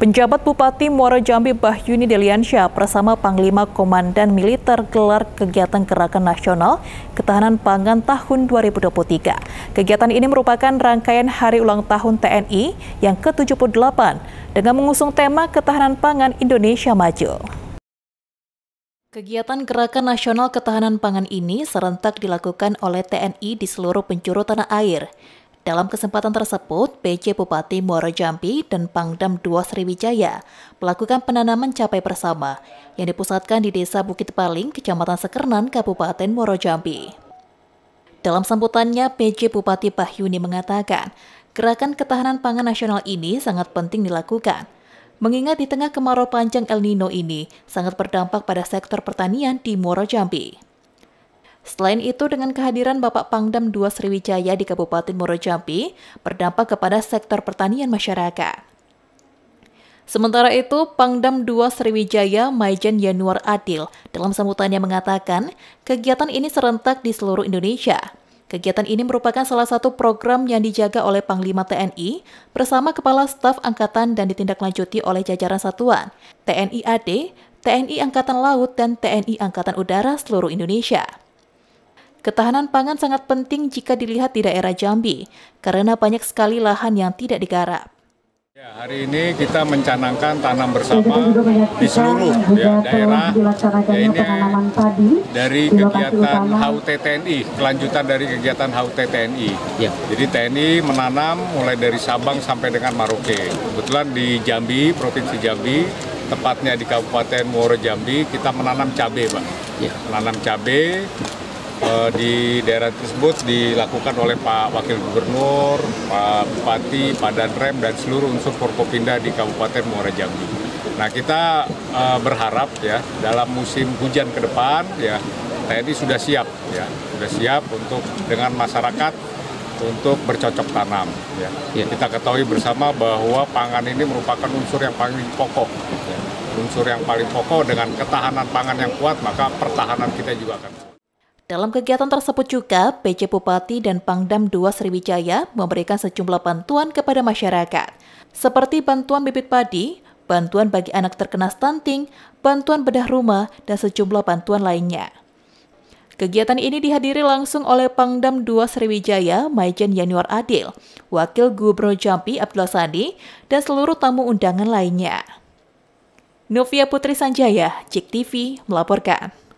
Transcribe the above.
Penjabat Bupati Muara Jambi Bahyuni Deliansyah bersama Panglima Komandan Militer gelar kegiatan Gerakan Nasional Ketahanan Pangan tahun 2023. Kegiatan ini merupakan rangkaian Hari Ulang Tahun TNI yang ke-78 dengan mengusung tema Ketahanan Pangan Indonesia Maju. Kegiatan Gerakan Nasional Ketahanan Pangan ini serentak dilakukan oleh TNI di seluruh penjuru tanah air. Dalam kesempatan tersebut, PJ Bupati Muara Jambi dan Pangdam Dua Sriwijaya melakukan penanaman capai bersama yang dipusatkan di Desa Bukit Paling, Kecamatan Sekernan, Kabupaten Muara Jambi. Dalam sambutannya, PJ Bupati Bahyuni mengatakan, gerakan ketahanan pangan nasional ini sangat penting dilakukan – mengingat di tengah kemarau panjang El Nino ini sangat berdampak pada sektor pertanian di Muara Jambi. Selain itu, dengan kehadiran Bapak Pangdam II Sriwijaya di Kabupaten Morojambi, berdampak kepada sektor pertanian masyarakat. Sementara itu, Pangdam II Sriwijaya Maijen Januar Adil dalam sambutannya mengatakan, kegiatan ini serentak di seluruh Indonesia. Kegiatan ini merupakan salah satu program yang dijaga oleh Panglima TNI bersama Kepala Staf Angkatan dan ditindaklanjuti oleh jajaran satuan, TNI AD, TNI Angkatan Laut, dan TNI Angkatan Udara seluruh Indonesia. Ketahanan pangan sangat penting jika dilihat di daerah Jambi, karena banyak sekali lahan yang tidak digarap. Ya, hari ini kita mencanangkan tanam bersama di seluruh ya, daerah. Ya, ini dari kegiatan HUT TNI, kelanjutan dari kegiatan HUT TNI. Ya. Jadi TNI menanam mulai dari Sabang sampai dengan Maroke. Kebetulan di Jambi, Provinsi Jambi, tepatnya di Kabupaten Muara Jambi, kita menanam cabai, Pak. Ya. Menanam cabai, Eh, di daerah tersebut dilakukan oleh Pak Wakil Gubernur, Pak Bupati, Pak Danrem, dan seluruh unsur Forkopinda di Kabupaten Muara Jambi. Nah kita uh, berharap ya dalam musim hujan ke depan ya TNI sudah siap ya sudah siap untuk dengan masyarakat untuk bercocok tanam. Ya. ya. Kita ketahui bersama bahwa pangan ini merupakan unsur yang paling pokok. Ya. Unsur yang paling pokok dengan ketahanan pangan yang kuat maka pertahanan kita juga akan. Dalam kegiatan tersebut juga, PJ Bupati dan Pangdam 2 Sriwijaya memberikan sejumlah bantuan kepada masyarakat, seperti bantuan bibit padi, bantuan bagi anak terkena stunting, bantuan bedah rumah, dan sejumlah bantuan lainnya. Kegiatan ini dihadiri langsung oleh Pangdam 2 Sriwijaya, Majen Januar Adil, Wakil Gubernur Jambi Abdul Sandi, dan seluruh tamu undangan lainnya. Novia Putri Sanjaya, Cik TV, melaporkan.